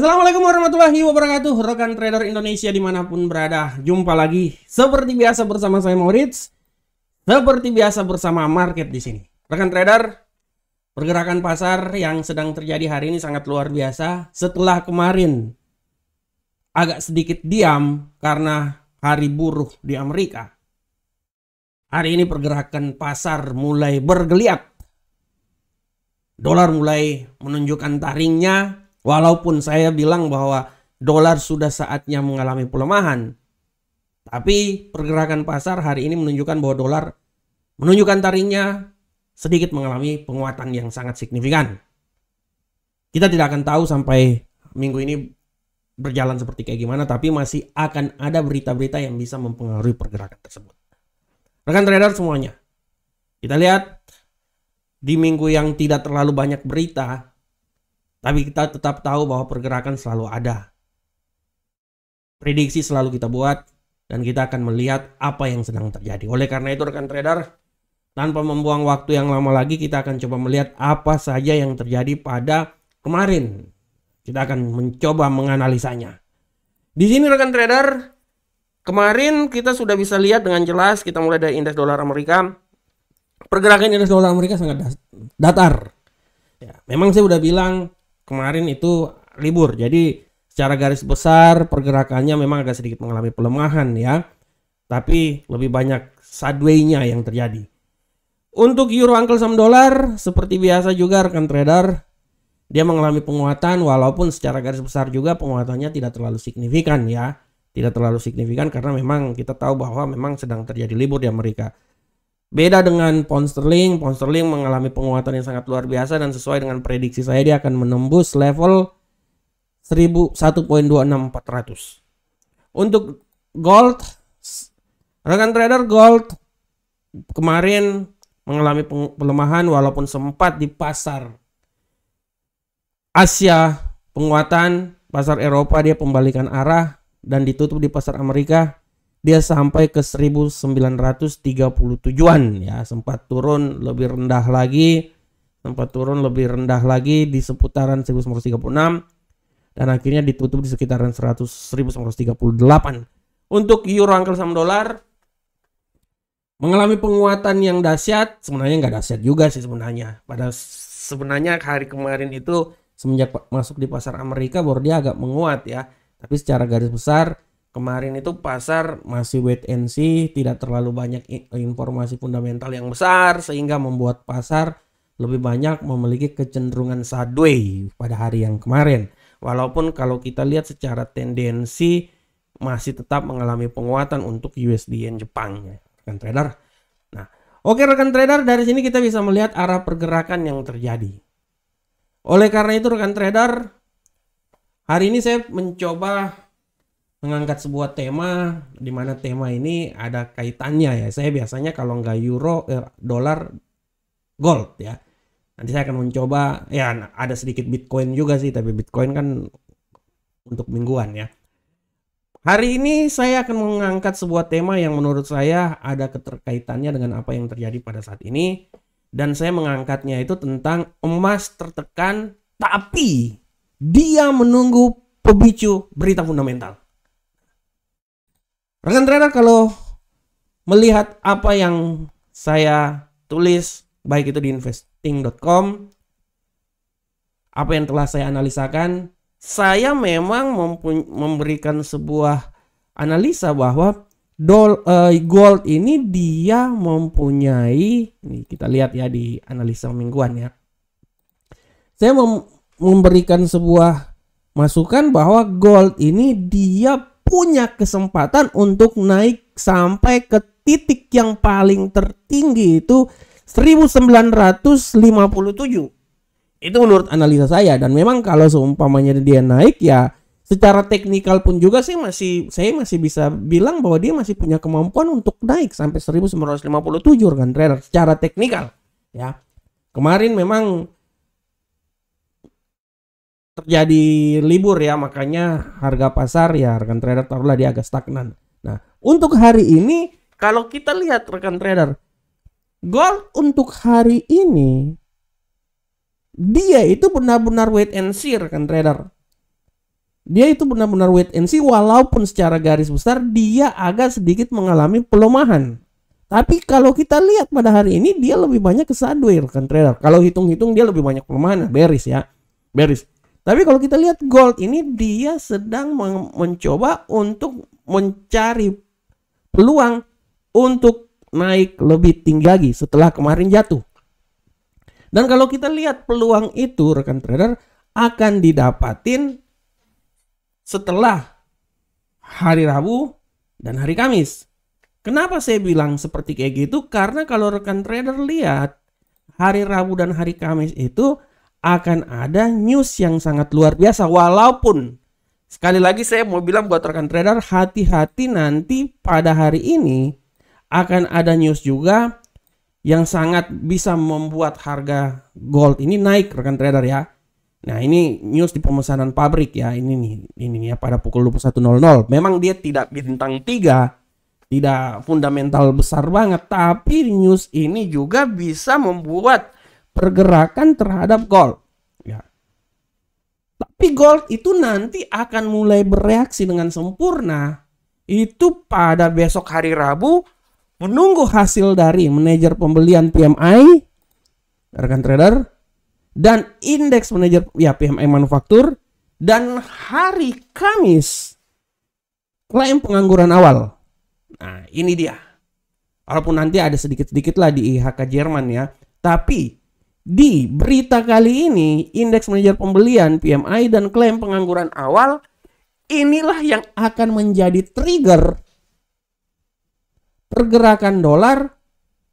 Assalamualaikum warahmatullahi wabarakatuh Rekan trader Indonesia dimanapun berada Jumpa lagi seperti biasa bersama saya Moritz Seperti biasa bersama market di sini Rekan trader Pergerakan pasar yang sedang terjadi hari ini sangat luar biasa Setelah kemarin Agak sedikit diam karena hari buruh di Amerika Hari ini pergerakan pasar mulai bergeliat Dolar mulai menunjukkan taringnya Walaupun saya bilang bahwa dolar sudah saatnya mengalami pelemahan, tapi pergerakan pasar hari ini menunjukkan bahwa dolar menunjukkan taringnya sedikit mengalami penguatan yang sangat signifikan. Kita tidak akan tahu sampai minggu ini berjalan seperti kayak gimana, tapi masih akan ada berita-berita yang bisa mempengaruhi pergerakan tersebut. Rekan trader semuanya, kita lihat di minggu yang tidak terlalu banyak berita, tapi kita tetap tahu bahwa pergerakan selalu ada. Prediksi selalu kita buat dan kita akan melihat apa yang sedang terjadi. Oleh karena itu rekan trader, tanpa membuang waktu yang lama lagi kita akan coba melihat apa saja yang terjadi pada kemarin. Kita akan mencoba menganalisanya. Di sini rekan trader, kemarin kita sudah bisa lihat dengan jelas kita mulai dari indeks dolar Amerika. Pergerakan indeks dolar Amerika sangat datar. Ya, memang saya sudah bilang kemarin itu libur. Jadi secara garis besar pergerakannya memang agak sedikit mengalami pelemahan ya. Tapi lebih banyak sideways-nya yang terjadi. Untuk euro angkelsam dolar seperti biasa juga rekan trader dia mengalami penguatan walaupun secara garis besar juga penguatannya tidak terlalu signifikan ya. Tidak terlalu signifikan karena memang kita tahu bahwa memang sedang terjadi libur di Amerika. Beda dengan pound sterling, pound sterling mengalami penguatan yang sangat luar biasa dan sesuai dengan prediksi saya dia akan menembus level 1.26400. Untuk gold, rekan trader gold kemarin mengalami pelemahan walaupun sempat di pasar Asia penguatan, pasar Eropa dia pembalikan arah dan ditutup di pasar Amerika dia sampai ke 1937-an ya sempat turun lebih rendah lagi sempat turun lebih rendah lagi di seputaran 1936 dan akhirnya ditutup di sekitaran 100 1938 untuk euro angkel sama dolar mengalami penguatan yang dahsyat sebenarnya nggak dahsyat juga sih sebenarnya pada sebenarnya hari kemarin itu semenjak masuk di pasar Amerika baru dia agak menguat ya tapi secara garis besar kemarin itu pasar masih wait and see, tidak terlalu banyak informasi fundamental yang besar sehingga membuat pasar lebih banyak memiliki kecenderungan sideways pada hari yang kemarin. Walaupun kalau kita lihat secara tendensi masih tetap mengalami penguatan untuk USD yen Jepang ya, rekan trader. Nah, oke rekan trader dari sini kita bisa melihat arah pergerakan yang terjadi. Oleh karena itu rekan trader hari ini saya mencoba mengangkat sebuah tema di mana tema ini ada kaitannya ya. Saya biasanya kalau nggak euro, eh, dolar, gold ya. Nanti saya akan mencoba ya nah, ada sedikit Bitcoin juga sih, tapi Bitcoin kan untuk mingguan ya. Hari ini saya akan mengangkat sebuah tema yang menurut saya ada keterkaitannya dengan apa yang terjadi pada saat ini dan saya mengangkatnya itu tentang emas tertekan tapi dia menunggu pemicu berita fundamental. Rekan trader kalau melihat apa yang saya tulis baik itu di investing.com apa yang telah saya analisakan saya memang memberikan sebuah analisa bahwa dol, uh, gold ini dia mempunyai ini kita lihat ya di analisa mingguan ya saya mem memberikan sebuah masukan bahwa gold ini dia punya kesempatan untuk naik sampai ke titik yang paling tertinggi itu 1957. Itu menurut analisa saya dan memang kalau seumpamanya dia naik ya secara teknikal pun juga sih masih saya masih bisa bilang bahwa dia masih punya kemampuan untuk naik sampai 1957 kan trader secara teknikal ya. Kemarin memang terjadi libur ya makanya harga pasar ya rekan trader taruhlah dia agak stagnan. Nah, untuk hari ini kalau kita lihat rekan trader gold untuk hari ini dia itu benar-benar wait and see rekan trader. Dia itu benar-benar wait and see walaupun secara garis besar dia agak sedikit mengalami pelemahan. Tapi kalau kita lihat pada hari ini dia lebih banyak ke sideways rekan trader. Kalau hitung-hitung dia lebih banyak pelemahan nah, beris ya. Beris. Tapi kalau kita lihat gold ini dia sedang mencoba untuk mencari peluang untuk naik lebih tinggi lagi setelah kemarin jatuh. Dan kalau kita lihat peluang itu rekan trader akan didapatin setelah hari Rabu dan hari Kamis. Kenapa saya bilang seperti kayak gitu? Karena kalau rekan trader lihat hari Rabu dan hari Kamis itu akan ada news yang sangat luar biasa walaupun sekali lagi saya mau bilang buat rekan trader hati-hati nanti pada hari ini akan ada news juga yang sangat bisa membuat harga gold ini naik rekan trader ya. Nah ini news di pemesanan pabrik ya ini nih ini nih ya pada pukul 21.00. Memang dia tidak bintang 3, tidak fundamental besar banget tapi news ini juga bisa membuat pergerakan terhadap gold. Ya. Tapi gold itu nanti akan mulai bereaksi dengan sempurna itu pada besok hari Rabu menunggu hasil dari manajer pembelian PMI rekan trader dan indeks manajer ya PMI manufaktur dan hari Kamis klaim pengangguran awal. Nah, ini dia. Walaupun nanti ada sedikit-sedikit lah di IHK Jerman ya, tapi di berita kali ini, indeks manajer pembelian PMI dan klaim pengangguran awal inilah yang akan menjadi trigger pergerakan dolar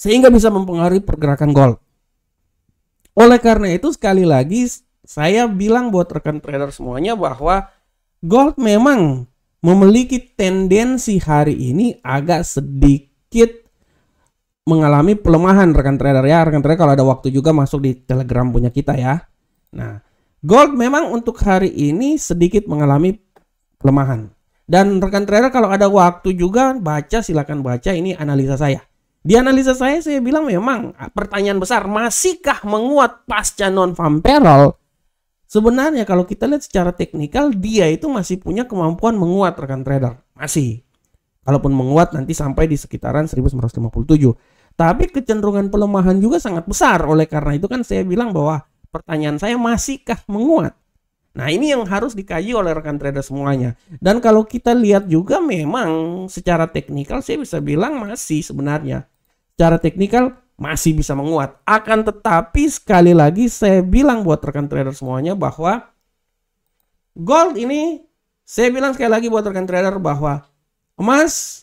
sehingga bisa mempengaruhi pergerakan gold. Oleh karena itu sekali lagi saya bilang buat rekan trader semuanya bahwa gold memang memiliki tendensi hari ini agak sedikit mengalami pelemahan rekan trader ya. Rekan trader kalau ada waktu juga masuk di Telegram punya kita ya. Nah, gold memang untuk hari ini sedikit mengalami pelemahan. Dan rekan trader kalau ada waktu juga baca silahkan baca ini analisa saya. Di analisa saya saya bilang memang pertanyaan besar masihkah menguat pasca non farm payroll? Sebenarnya kalau kita lihat secara teknikal dia itu masih punya kemampuan menguat rekan trader. Masih. Kalaupun menguat nanti sampai di sekitaran 1957. Tapi kecenderungan pelemahan juga sangat besar. Oleh karena itu kan saya bilang bahwa pertanyaan saya masihkah menguat? Nah ini yang harus dikaji oleh rekan trader semuanya. Dan kalau kita lihat juga memang secara teknikal saya bisa bilang masih sebenarnya. Secara teknikal masih bisa menguat. Akan tetapi sekali lagi saya bilang buat rekan trader semuanya bahwa gold ini saya bilang sekali lagi buat rekan trader bahwa emas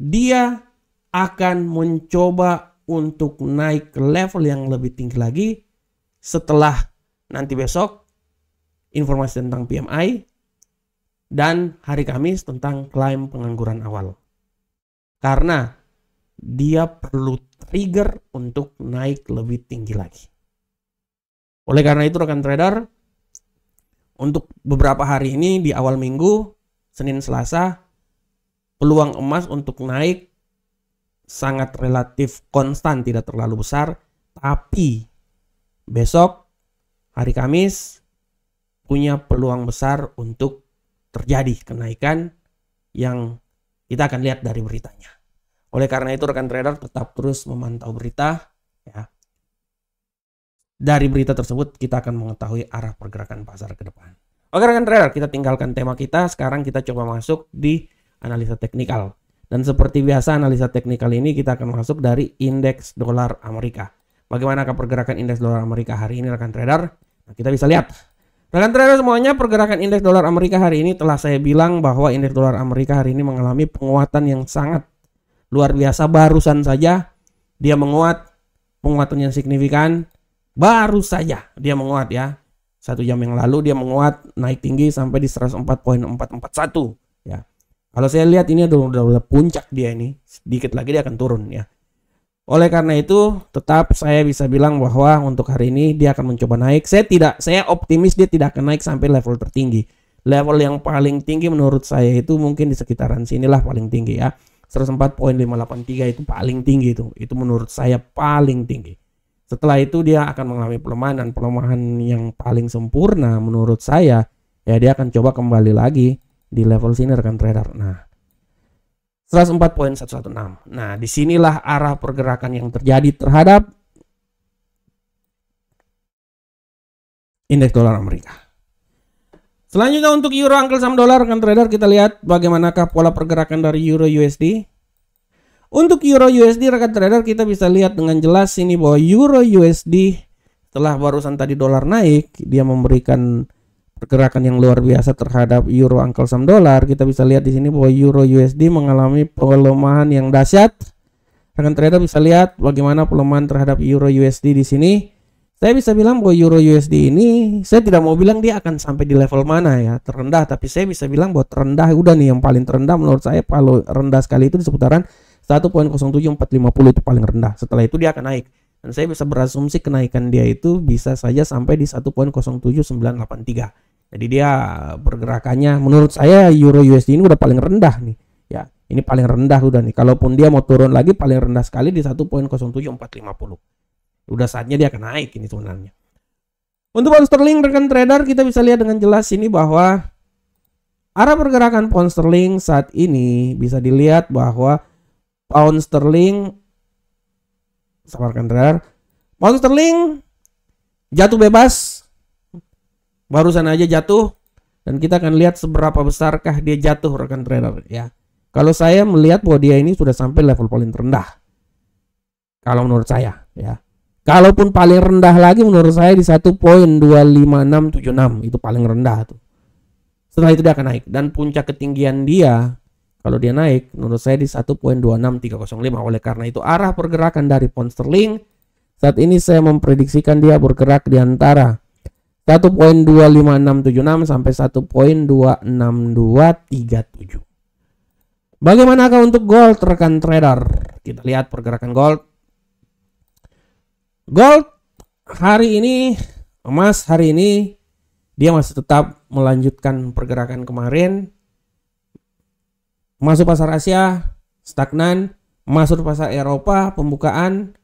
dia akan mencoba untuk naik ke level yang lebih tinggi lagi setelah nanti besok informasi tentang PMI dan hari Kamis tentang klaim pengangguran awal. Karena dia perlu trigger untuk naik lebih tinggi lagi. Oleh karena itu rekan trader, untuk beberapa hari ini di awal minggu, Senin Selasa, peluang emas untuk naik sangat relatif konstan, tidak terlalu besar. Tapi besok hari Kamis punya peluang besar untuk terjadi kenaikan yang kita akan lihat dari beritanya. Oleh karena itu rekan trader tetap terus memantau berita ya. Dari berita tersebut kita akan mengetahui arah pergerakan pasar ke depan. Oke rekan trader, kita tinggalkan tema kita, sekarang kita coba masuk di analisa teknikal. Dan seperti biasa analisa teknikal ini kita akan masuk dari indeks dolar Amerika. Bagaimana pergerakan indeks dolar Amerika hari ini rekan trader? Nah, kita bisa lihat. Rekan trader semuanya pergerakan indeks dolar Amerika hari ini telah saya bilang bahwa indeks dolar Amerika hari ini mengalami penguatan yang sangat luar biasa barusan saja dia menguat penguatan yang signifikan baru saja dia menguat ya satu jam yang lalu dia menguat naik tinggi sampai di 104.441 kalau saya lihat ini udah udah, udah puncak dia ini, sedikit lagi dia akan turun ya. Oleh karena itu, tetap saya bisa bilang bahwa untuk hari ini dia akan mencoba naik. Saya tidak, saya optimis dia tidak akan naik sampai level tertinggi. Level yang paling tinggi menurut saya itu mungkin di sekitaran sinilah paling tinggi ya. 104.583 itu paling tinggi itu. Itu menurut saya paling tinggi. Setelah itu dia akan mengalami pelemahan dan pelemahan yang paling sempurna menurut saya ya dia akan coba kembali lagi di level sini rekan trader. Nah, 104.116. Nah, disinilah arah pergerakan yang terjadi terhadap indeks dolar Amerika. Selanjutnya untuk euro angkel sama dolar rekan trader kita lihat bagaimanakah pola pergerakan dari euro USD. Untuk euro USD rekan trader kita bisa lihat dengan jelas ini bahwa euro USD telah barusan tadi dolar naik dia memberikan pergerakan yang luar biasa terhadap euro angkel sam dolar kita bisa lihat di sini bahwa euro USD mengalami pelemahan yang dahsyat akan ternyata bisa lihat bagaimana pelemahan terhadap euro USD di sini saya bisa bilang bahwa euro USD ini saya tidak mau bilang dia akan sampai di level mana ya terendah tapi saya bisa bilang bahwa terendah udah nih yang paling terendah menurut saya kalau rendah sekali itu di seputaran 1.07450 itu paling rendah setelah itu dia akan naik dan saya bisa berasumsi kenaikan dia itu bisa saja sampai di 1.07983 jadi dia pergerakannya menurut saya euro USD ini udah paling rendah nih. Ya, ini paling rendah udah nih. Kalaupun dia mau turun lagi paling rendah sekali di 1.07450. Udah saatnya dia akan naik ini sebenarnya. Untuk pound sterling rekan trader kita bisa lihat dengan jelas ini bahwa arah pergerakan pound sterling saat ini bisa dilihat bahwa pound sterling sama rekan trader pound sterling jatuh bebas barusan aja jatuh dan kita akan lihat seberapa besarkah dia jatuh rekan trader ya. Kalau saya melihat bahwa dia ini sudah sampai level paling rendah. Kalau menurut saya ya. Kalaupun paling rendah lagi menurut saya di 1.25676 itu paling rendah tuh. Setelah itu dia akan naik dan puncak ketinggian dia kalau dia naik menurut saya di 1.26305 oleh karena itu arah pergerakan dari pound sterling saat ini saya memprediksikan dia bergerak di antara 1.25676 sampai 1.26237. Bagaimanakah untuk gold rekan trader? Kita lihat pergerakan gold. Gold hari ini emas hari ini dia masih tetap melanjutkan pergerakan kemarin. Masuk pasar Asia stagnan, masuk pasar Eropa pembukaan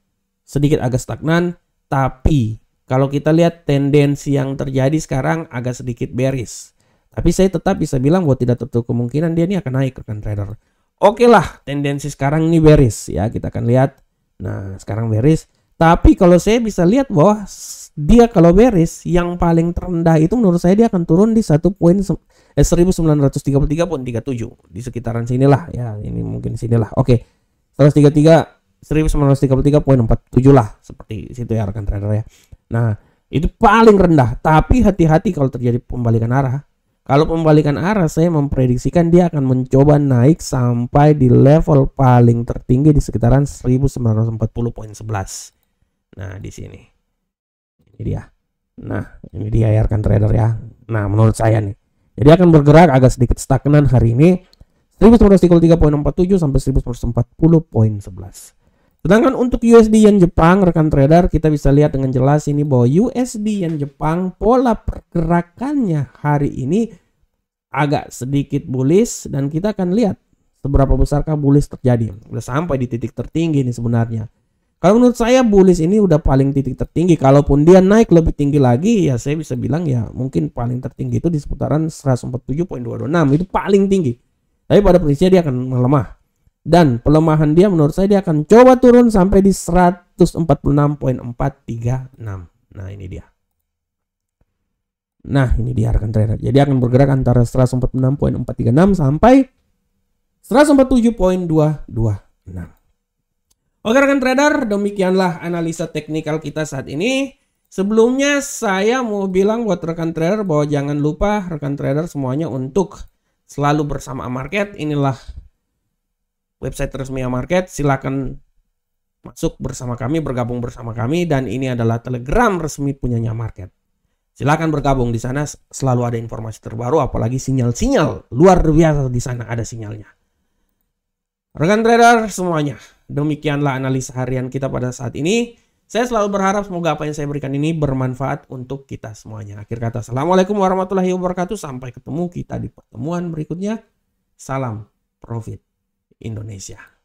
sedikit agak stagnan, tapi kalau kita lihat tendensi yang terjadi sekarang agak sedikit bearish. Tapi saya tetap bisa bilang bahwa tidak tertutup kemungkinan dia ini akan naik rekan trader. Oke lah, tendensi sekarang ini beris ya, kita akan lihat. Nah, sekarang beris, Tapi kalau saya bisa lihat bahwa dia kalau beris yang paling terendah itu menurut saya dia akan turun di satu poin eh, 1933 pun 37 di sekitaran sinilah ya ini mungkin sinilah oke okay. 133 1933.47 lah seperti situ ya rekan trader ya Nah, itu paling rendah. Tapi hati-hati kalau terjadi pembalikan arah. Kalau pembalikan arah, saya memprediksikan dia akan mencoba naik sampai di level paling tertinggi di sekitaran 1940.11. Nah, di sini. Ini dia. Nah, ini dia ya rekan trader ya. Nah, menurut saya nih. Jadi akan bergerak agak sedikit stagnan hari ini. 1930.47 sampai 1940.11. Sedangkan untuk USD Yen Jepang, rekan trader kita bisa lihat dengan jelas ini bahwa USD Yen Jepang pola pergerakannya hari ini agak sedikit bullish dan kita akan lihat seberapa besarkah bullish terjadi. sudah sampai di titik tertinggi ini sebenarnya. Kalau menurut saya bullish ini udah paling titik tertinggi. Kalaupun dia naik lebih tinggi lagi ya saya bisa bilang ya mungkin paling tertinggi itu di seputaran 147.226 itu paling tinggi. Tapi pada prinsipnya dia akan melemah dan pelemahan dia menurut saya dia akan coba turun sampai di 146.436. Nah, ini dia. Nah, ini dia rekan trader. Jadi akan bergerak antara 146.436 sampai 147.226. Oke rekan trader, demikianlah analisa teknikal kita saat ini. Sebelumnya saya mau bilang buat rekan trader bahwa jangan lupa rekan trader semuanya untuk selalu bersama market. Inilah website resmi market silakan masuk bersama kami bergabung bersama kami dan ini adalah telegram resmi punyanya market silakan bergabung di sana selalu ada informasi terbaru apalagi sinyal-sinyal luar biasa di sana ada sinyalnya rekan trader semuanya demikianlah analisa harian kita pada saat ini saya selalu berharap semoga apa yang saya berikan ini bermanfaat untuk kita semuanya. Akhir kata, Assalamualaikum warahmatullahi wabarakatuh. Sampai ketemu kita di pertemuan berikutnya. Salam profit. Indonesia.